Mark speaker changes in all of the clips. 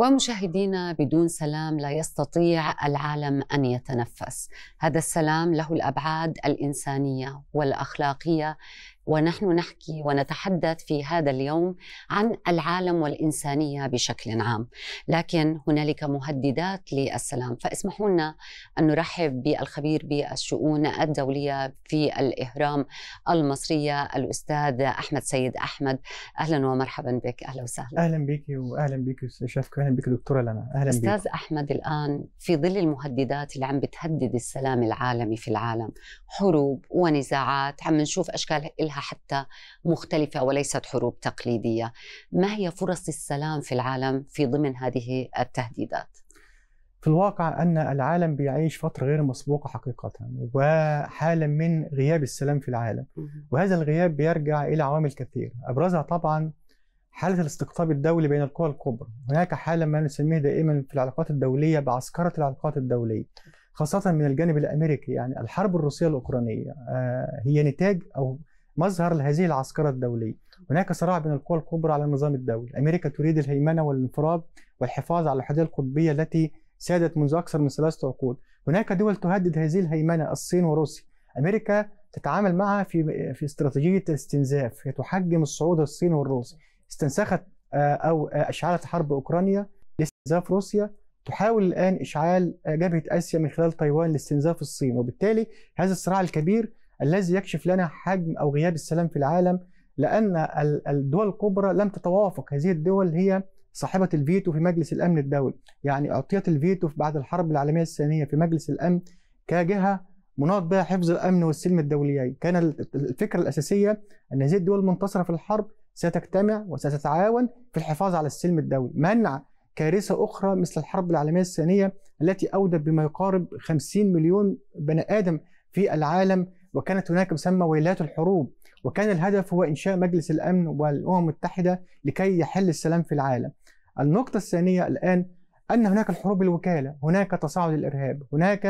Speaker 1: ومشاهدينا بدون سلام لا يستطيع العالم ان يتنفس هذا السلام له الابعاد الانسانيه والاخلاقيه ونحن نحكي ونتحدث في هذا اليوم عن العالم والإنسانية بشكل عام لكن هنالك مهددات للسلام فاسمحوا لنا أن نرحب بالخبير بالشؤون الدولية في الإهرام المصرية الأستاذ أحمد سيد أحمد أهلا ومرحبا بك أهلا وسهلا
Speaker 2: أهلا بك وأهلا بك استاذ شافك أهلا بك دكتورة لنا أهلا بك أستاذ
Speaker 1: أحمد الآن في ظل المهددات اللي عم بتهدد السلام العالمي في العالم حروب ونزاعات عم نشوف أشكال إلها حتى مختلفه وليست حروب تقليديه. ما هي فرص السلام في العالم في ضمن
Speaker 2: هذه التهديدات؟ في الواقع ان العالم بيعيش فتره غير مسبوقه حقيقه وحاله من غياب السلام في العالم وهذا الغياب بيرجع الى عوامل كثيره ابرزها طبعا حاله الاستقطاب الدولي بين القوى الكبرى هناك حاله ما نسميه دائما في العلاقات الدوليه بعسكره العلاقات الدوليه خاصه من الجانب الامريكي يعني الحرب الروسيه الاوكرانيه آه، هي نتاج او مظهر لهذه العسكرة الدولية هناك صراع بين القوى الكبرى على النظام الدولي أمريكا تريد الهيمنة والانفراد والحفاظ على الحدود القطبية التي سادت منذ أكثر من ثلاثة عقود هناك دول تهدد هذه الهيمنة الصين وروسيا أمريكا تتعامل معها في في استراتيجية استنزاف هي تحجم الصعود الصين والروس استنسخت آه، أو آه، أشعلت حرب أوكرانيا لاستنزاف روسيا تحاول الآن إشعال جبهة آسيا من خلال تايوان لاستنزاف الصين وبالتالي هذا الصراع الكبير الذي يكشف لنا حجم او غياب السلام في العالم لان الدول الكبرى لم تتوافق هذه الدول هي صاحبة الفيتو في مجلس الأمن الدولي يعني أعطيت الفيتو بعد الحرب العالمية الثانية في مجلس الأمن كجهة مناط بها حفظ الأمن والسلم الدوليين كان الفكرة الأساسية أن هذه الدول المنتصرة في الحرب ستجتمع وستتعاون في الحفاظ على السلم الدولي منع كارثة أخرى مثل الحرب العالمية الثانية التي أودت بما يقارب 50 مليون بني آدم في العالم وكانت هناك مسمى ويلات الحروب وكان الهدف هو إنشاء مجلس الأمن والأمم المتحدة لكي يحل السلام في العالم النقطة الثانية الآن أن هناك الحروب الوكالة هناك تصاعد الإرهاب هناك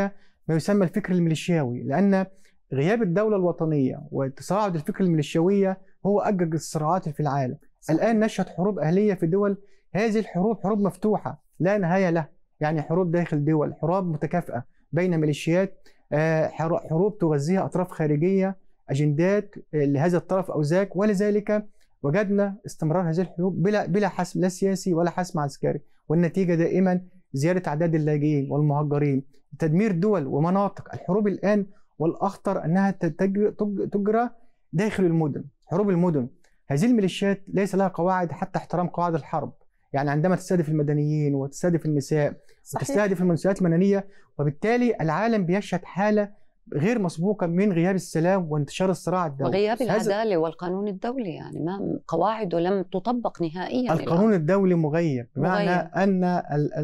Speaker 2: ما يسمى الفكر الميليشياوي لأن غياب الدولة الوطنية وتصاعد الفكر الميليشياوية هو أجج الصراعات في العالم الآن نشهد حروب أهلية في دول هذه الحروب حروب مفتوحة لا نهاية لها يعني حروب داخل دول حروب متكافئة بين ميليشيات آه، حروب تغذيها أطراف خارجية أجندات آه، لهذا الطرف أو ذاك ولذلك وجدنا استمرار هذه الحروب بلا بلا حسم لا سياسي ولا حسم عسكري والنتيجة دائما زيادة أعداد اللاجئين والمهجرين تدمير دول ومناطق الحروب الآن والأخطر أنها تجرى داخل المدن حروب المدن هذه الميليشيات ليس لها قواعد حتى احترام قواعد الحرب يعني عندما تستهدف المدنيين وتستهدف النساء صحيح. وتستهدف المنشآت المدنية وبالتالي العالم بيشهد حالة غير مسبوقة من غياب السلام وانتشار الصراع الدولي وغياب العدالة
Speaker 1: والقانون الدولي يعني ما قواعده لم تطبق نهائيا القانون
Speaker 2: الدولي مغيب بمعنى أن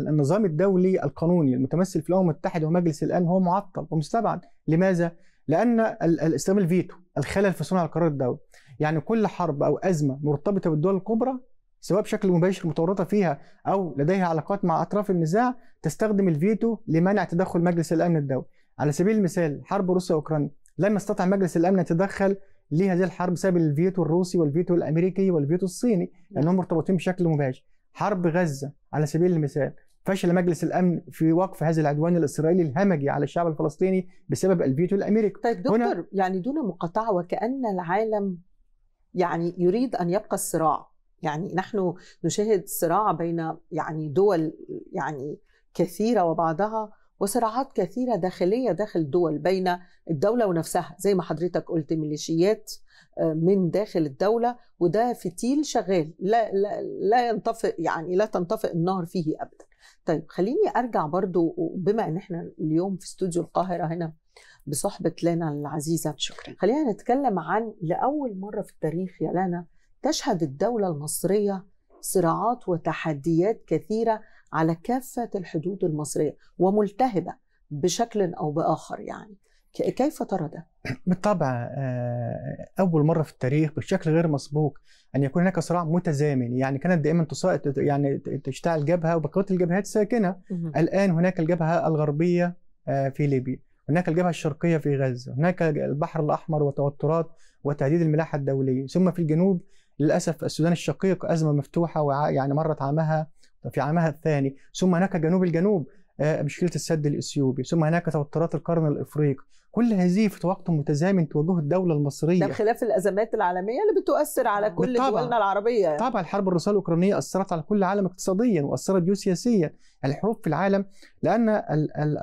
Speaker 2: النظام الدولي القانوني المتمثل في الأمم المتحدة ومجلس الآن هو معطل ومستبعد لماذا؟ لأن استخدام الفيتو الخلل في صنع القرار الدولي يعني كل حرب أو أزمة مرتبطة بالدول الكبرى سواء بشكل مباشر متورطه فيها او لديها علاقات مع اطراف النزاع تستخدم الفيتو لمنع تدخل مجلس الامن الدولي على سبيل المثال حرب روسيا اوكرانيا لم يستطع مجلس الامن ان يتدخل لهذه الحرب بسبب الفيتو الروسي والفيتو الامريكي والفيتو الصيني لانهم مرتبطين بشكل مباشر حرب غزه على سبيل المثال فشل مجلس الامن في وقف هذا العدوان الاسرائيلي الهمجي على الشعب الفلسطيني بسبب الفيتو الامريكي طيب دكتور هنا يعني دون مقاطعه وكان العالم
Speaker 1: يعني يريد ان يبقى الصراع يعني نحن نشاهد صراع بين يعني دول يعني كثيره وبعضها وصراعات كثيره داخليه داخل دول بين الدوله ونفسها زي ما حضرتك قلت ميليشيات آه، من داخل الدوله وده فتيل شغال لا لا لا ينطفئ يعني لا تنطفئ النار فيه ابدا طيب خليني ارجع برضو بما ان احنا اليوم في استوديو القاهره هنا بصحبه لانا العزيزه شكرا خلينا نتكلم عن لاول مره في التاريخ يا لانا تشهد الدولة المصرية صراعات وتحديات كثيرة على كافة الحدود المصرية وملتهبة بشكل أو بآخر يعني كيف ترى ده؟
Speaker 2: بالطبع آه، أول مرة في التاريخ بشكل غير مسبوق أن يكون هناك صراع متزامن يعني كانت دائما يعني تشتعل جبهة وبقية الجبهات ساكنة الآن هناك الجبهة الغربية آه، في ليبيا هناك الجبهة الشرقية في غزة هناك البحر الأحمر وتوترات وتهديد الملاحة الدولية ثم في الجنوب للاسف السودان الشقيق ازمه مفتوحه ويعني مرت عامها في عامها الثاني ثم هناك جنوب الجنوب آه، مشكله السد الاثيوبي ثم هناك توترات القرن الافريقي كل هذه في وقت متزامن تواجهه الدوله المصريه ده
Speaker 1: خلاف الازمات العالميه اللي بتؤثر على كل بالطبع. دولنا العربيه يعني.
Speaker 2: طبعا الحرب الروسيه الاوكرانيه اثرت على كل العالم اقتصاديا واثرت جيوسياسيا سياسيا الحروب في العالم لان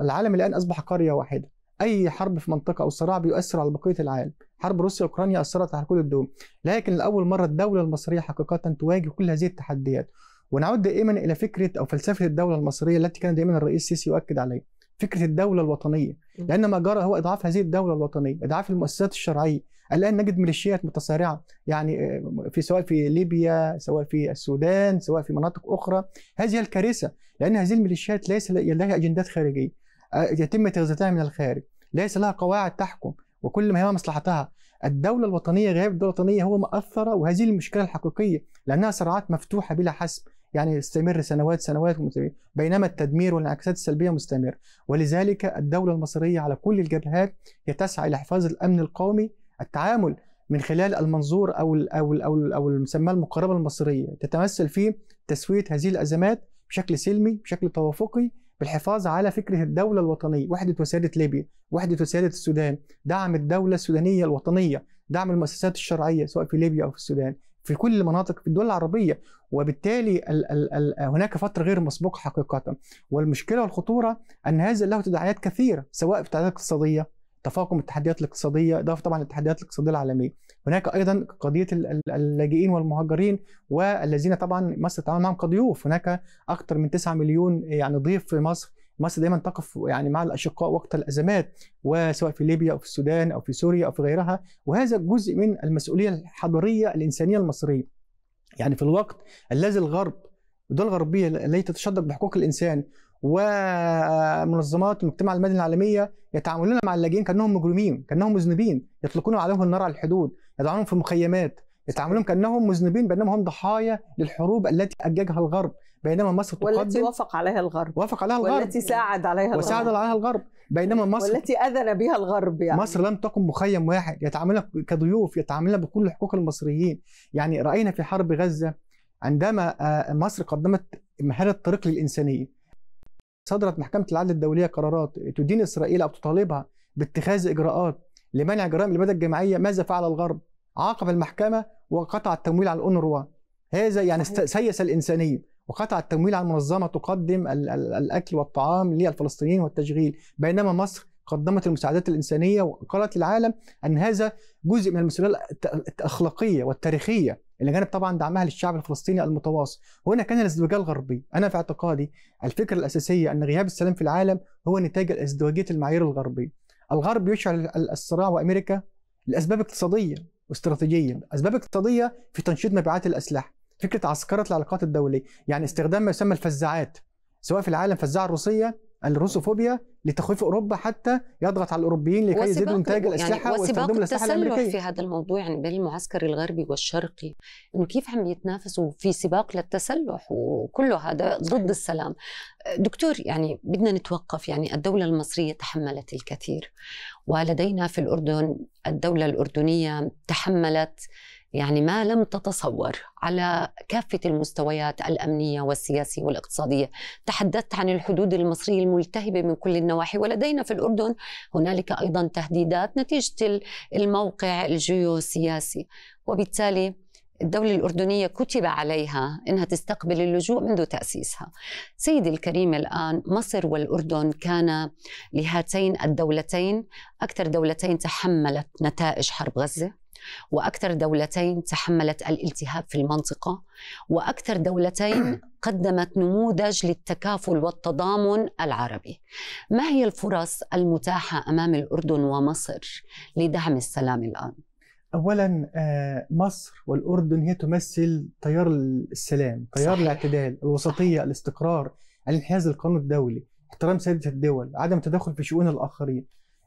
Speaker 2: العالم الان اصبح قريه واحده اي حرب في منطقه او صراع بيؤثر على بقيه العالم حرب روسيا اوكرانيا اثرت على كل الدول لكن لاول مره الدوله المصريه حقيقه تواجه كل هذه التحديات ونعود دائما الى فكره او فلسفه الدوله المصريه التي كان دائما الرئيس السيسي يؤكد عليها فكره الدوله الوطنيه لان ما جرى هو اضعاف هذه الدوله الوطنيه اضعاف المؤسسات الشرعيه الان نجد ميليشيات متسارعه يعني آه، في سواء في ليبيا سواء في السودان سواء في مناطق اخرى هذه الكارثه لان هذه الميليشيات ليس لها اجندات خارجيه آه، يتم تغذيتها من الخارج ليس لها قواعد تحكم وكل ما هي مصلحتها الدولة الوطنية غياب الدولة الوطنية هو ما أثر وهذه المشكلة الحقيقية لأنها صراعات مفتوحة بلا حسب يعني تستمر سنوات سنوات بينما التدمير والانعكاسات السلبية مستمرة ولذلك الدولة المصرية على كل الجبهات هي تسعى إلى حفاظ الأمن القومي التعامل من خلال المنظور أو الـ أو الـ أو, أو المسماه المقاربة المصرية تتمثل في تسوية هذه الأزمات بشكل سلمي بشكل توافقي بالحفاظ على فكره الدوله الوطنيه، وحده وسياده ليبيا، وحده وسياده السودان، دعم الدوله السودانيه الوطنيه، دعم المؤسسات الشرعيه سواء في ليبيا او في السودان، في كل المناطق في الدول العربيه، وبالتالي الـ الـ الـ هناك فتره غير مسبوقه حقيقه، والمشكله والخطوره ان هذا له تداعيات كثيره سواء في تداعيات اقتصاديه تفاقم التحديات الاقتصاديه اضافه طبعا للتحديات الاقتصاديه العالميه هناك ايضا قضيه اللاجئين والمهاجرين والذين طبعا مصر تتعامل معهم كضيوف هناك اكثر من 9 مليون يعني ضيف في مصر مصر دايما تقف يعني مع الاشقاء وقت الازمات وسواء في ليبيا او في السودان او في سوريا او في غيرها وهذا جزء من المسؤوليه الحضاريه الانسانيه المصريه يعني في الوقت الذي الغرب الدول الغربيه التي تتشدق بحقوق الانسان ومنظمات المجتمع المدني العالميه يتعاملون مع اللاجئين كانهم مجرمين كانهم مذنبين يطلقون عليهم النار على الحدود يضعونهم في مخيمات يتعاملون كانهم مذنبين بانهم هم ضحايا للحروب التي اججها الغرب بينما مصر تقدم والتي
Speaker 1: وافق عليها الغرب وافق عليها الغرب والتي ساعد عليها الغرب وساعد عليها
Speaker 2: الغرب بينما مصر والتي اذن بها الغرب يعني مصر لم تقم مخيم واحد يتعاملون كضيوف يتعاملون بكل حقوق المصريين يعني راينا في حرب غزه عندما آه، مصر قدمت مهارة طريق للإنسانية صدرت محكمه العدل الدوليه قرارات تدين اسرائيل او تطالبها باتخاذ اجراءات لمنع جرائم الاباده الجماعيه ماذا فعل الغرب؟ عاقب المحكمه وقطع التمويل على الأونروا هذا يعني سيس الانسانيه وقطع التمويل على منظمه تقدم الاكل والطعام للفلسطينيين والتشغيل بينما مصر قدمت المساعدات الانسانيه وقالت للعالم ان هذا جزء من المسؤوليه الاخلاقيه والتاريخيه الى جانب طبعا دعمها للشعب الفلسطيني المتواصل وهنا كان الازدواجيه الغربيه انا في اعتقادي الفكره الاساسيه ان غياب السلام في العالم هو نتاج الازدواجيه المعايير الغربيه الغرب يشعل الصراع وامريكا لاسباب اقتصاديه واستراتيجيه اسباب اقتصاديه في تنشيط مبيعات الاسلحه فكره عسكره العلاقات الدوليه يعني استخدام ما يسمى الفزاعات سواء في العالم فزاعه الروسيه الروسوفوبيا لتخويف اوروبا حتى يضغط على الاوروبيين لكي يزيدوا انتاج يعني الاسلحه يعني واستخدام الاسلحه الامريكيه في هذا
Speaker 1: الموضوع يعني بين المعسكر الغربي والشرقي انه كيف عم يتنافسوا في سباق للتسلح وكله هذا ضد السلام دكتور يعني بدنا نتوقف يعني الدوله المصريه تحملت الكثير ولدينا في الاردن الدوله الاردنيه تحملت يعني ما لم تتصور على كافة المستويات الأمنية والسياسية والاقتصادية تحدثت عن الحدود المصرية الملتهبة من كل النواحي ولدينا في الأردن هنالك أيضا تهديدات نتيجة الموقع الجيوسياسي وبالتالي الدولة الأردنية كتب عليها أنها تستقبل اللجوء منذ تأسيسها سيدي الكريم الآن مصر والأردن كان لهاتين الدولتين أكثر دولتين تحملت نتائج حرب غزة وأكثر دولتين تحملت الالتهاب في المنطقة وأكثر دولتين قدمت نموذج للتكافل والتضامن العربي ما هي الفرص المتاحة أمام الأردن ومصر لدعم السلام الآن؟
Speaker 2: اولا آه، مصر والاردن هي تمثل تيار السلام تيار الاعتدال الوسطيه صحيح. الاستقرار الانحياز للقانون الدولي احترام سياده الدول عدم التدخل في شؤون الاخرين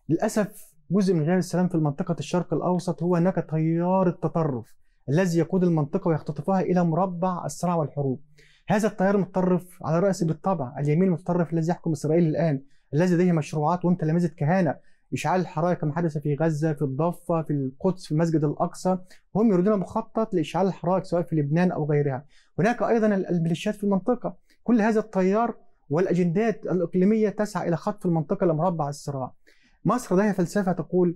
Speaker 2: للاسف جزء من غياب السلام في منطقة الشرق الأوسط هو هناك تيار التطرف الذي يقود المنطقة ويختطفها إلى مربع الصراع والحروب هذا التيار المتطرف على رأس بالطبع اليمين المتطرف الذي يحكم إسرائيل الآن الذي لديه مشروعات وهم تلامذة كهانة إشعال الحرائق كما حدث في غزة في الضفة في القدس في المسجد الأقصى هم يريدون مخطط لإشعال الحرائق سواء في لبنان أو غيرها هناك أيضا الميليشيات في المنطقة كل هذا التيار والأجندات الإقليمية تسعى إلى خطف المنطقة لمربع الصراع مصر لديها فلسفه تقول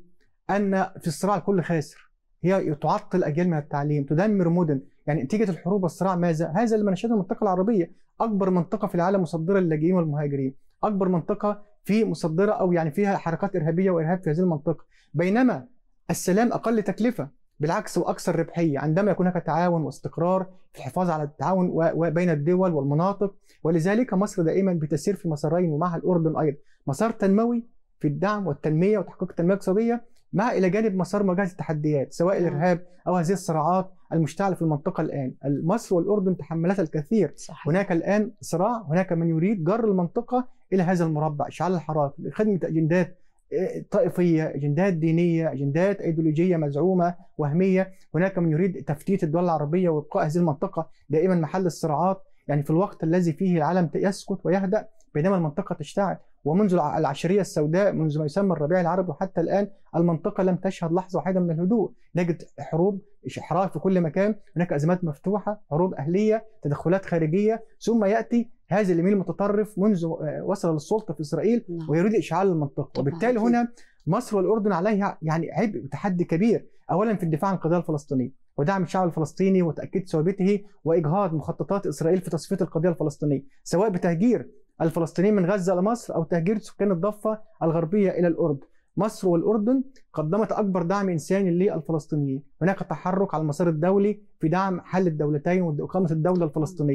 Speaker 2: ان في الصراع الكل خاسر هي تعطل اجيال من التعليم تدمر مدن يعني نتيجه الحروب والصراع ماذا هذا اللي نشهده المنطقه العربيه اكبر منطقه في العالم مصدره للاجئين والمهاجرين اكبر منطقه في مصدره او يعني فيها حركات ارهابيه وارهاب في هذه المنطقه بينما السلام اقل تكلفه بالعكس واكثر ربحيه عندما يكون هناك تعاون واستقرار في الحفاظ على التعاون بين الدول والمناطق ولذلك مصر دائما بتسير في مسارين ومعها الاردن ايضا مسار تنموي في الدعم والتنميه وتحقيق التنميه الاقتصاديه مع الى جانب مسار مواجهه التحديات سواء نعم. الارهاب او هذه الصراعات المشتعله في المنطقه الان، مصر والاردن تحملتا الكثير، صحيح. هناك الان صراع، هناك من يريد جر المنطقه الى هذا المربع، اشعال الحراك، لخدمه اجندات آه، طائفيه، اجندات دينيه، اجندات ايديولوجيه مزعومه وهميه، هناك من يريد تفتيت الدول العربيه وابقاء هذه المنطقه دائما محل الصراعات يعني في الوقت الذي فيه العالم يسكت ويهدأ بينما المنطقة تشتعل ومنذ العشرية السوداء منذ ما يسمى الربيع العربي وحتى الآن المنطقة لم تشهد لحظة واحدة من الهدوء نجد حروب احراق في كل مكان هناك أزمات مفتوحة حروب أهلية تدخلات خارجية ثم يأتي هذا اليمين المتطرف منذ آه، وصل للسلطة في إسرائيل نعم. ويريد إشعال المنطقة وبالتالي هنا مصر والأردن عليها يعني عبء وتحدي كبير أولا في الدفاع عن القضية الفلسطينية ودعم الشعب الفلسطيني وتأكيد ثوابته وإجهاض مخططات إسرائيل في تصفية القضية الفلسطينية سواء بتهجير الفلسطينيين من غزة لمصر أو تهجير سكان الضفة الغربية إلى الأردن مصر والأردن قدمت أكبر دعم إنساني للفلسطينيين هناك تحرك على المسار الدولي في دعم حل الدولتين وإقامة الدولة الفلسطينية